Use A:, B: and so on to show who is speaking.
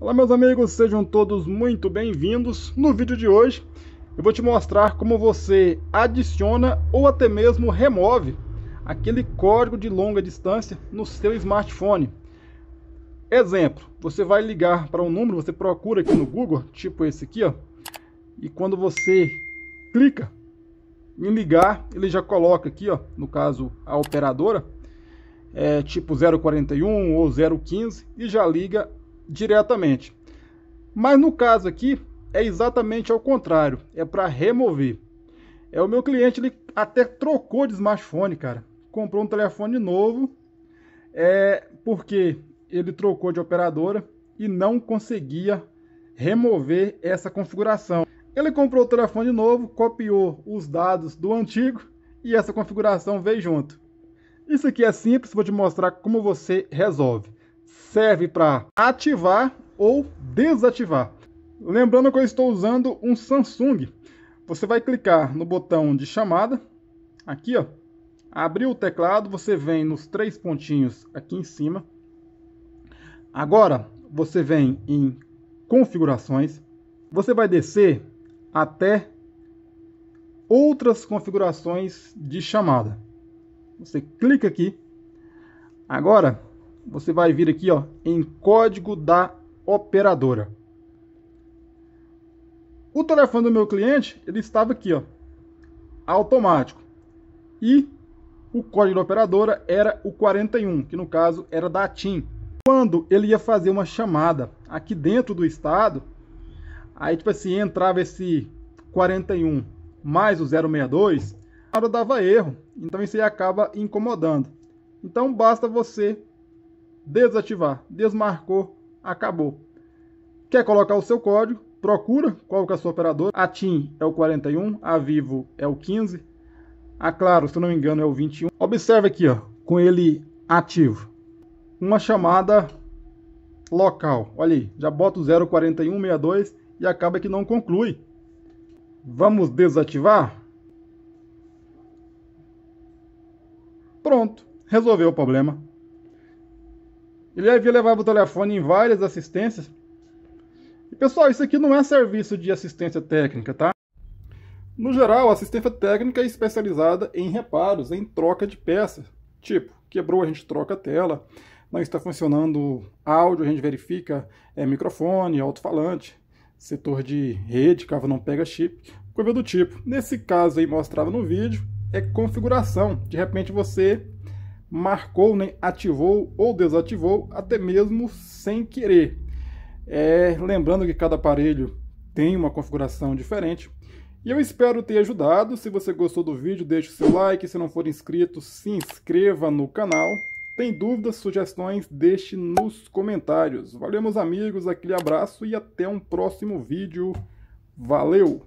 A: Olá meus amigos, sejam todos muito bem-vindos. No vídeo de hoje eu vou te mostrar como você adiciona ou até mesmo remove aquele código de longa distância no seu smartphone. Exemplo, você vai ligar para um número, você procura aqui no Google, tipo esse aqui, ó, e quando você clica em ligar, ele já coloca aqui, ó, no caso a operadora, é, tipo 041 ou 015 e já liga diretamente. Mas no caso aqui, é exatamente ao contrário, é para remover. É o meu cliente, ele até trocou de smartphone, cara. Comprou um telefone novo, é porque ele trocou de operadora e não conseguia remover essa configuração. Ele comprou o telefone novo, copiou os dados do antigo e essa configuração veio junto. Isso aqui é simples, vou te mostrar como você resolve serve para ativar ou desativar. Lembrando que eu estou usando um Samsung. Você vai clicar no botão de chamada, aqui ó, abriu o teclado, você vem nos três pontinhos aqui em cima. Agora você vem em configurações, você vai descer até outras configurações de chamada. Você clica aqui. Agora você vai vir aqui ó, em código da operadora. O telefone do meu cliente, ele estava aqui, ó, automático. E o código da operadora era o 41, que no caso era da TIM. Quando ele ia fazer uma chamada aqui dentro do estado, aí tipo assim, entrava esse 41 mais o 062, a hora dava erro. Então isso aí acaba incomodando. Então basta você desativar. Desmarcou, acabou. Quer colocar o seu código? Procura qual que é a sua operadora. A TIM é o 41, a Vivo é o 15, a Claro, se não me engano, é o 21. Observe aqui, ó, com ele ativo. Uma chamada local. Olha aí, já bota o 04162 e acaba que não conclui. Vamos desativar? Pronto, resolveu o problema. Ele havia levado o telefone em várias assistências. E pessoal, isso aqui não é serviço de assistência técnica, tá? No geral, assistência técnica é especializada em reparos, em troca de peças. Tipo, quebrou, a gente troca a tela. Não está funcionando áudio, a gente verifica é, microfone, alto-falante, setor de rede, caso não pega chip, coisa do tipo. Nesse caso aí mostrado no vídeo, é configuração. De repente você marcou, né, ativou ou desativou, até mesmo sem querer. É, lembrando que cada aparelho tem uma configuração diferente. E eu espero ter ajudado. Se você gostou do vídeo, deixe seu like. Se não for inscrito, se inscreva no canal. Tem dúvidas, sugestões, deixe nos comentários. Valeu, meus amigos, aquele abraço e até um próximo vídeo. Valeu!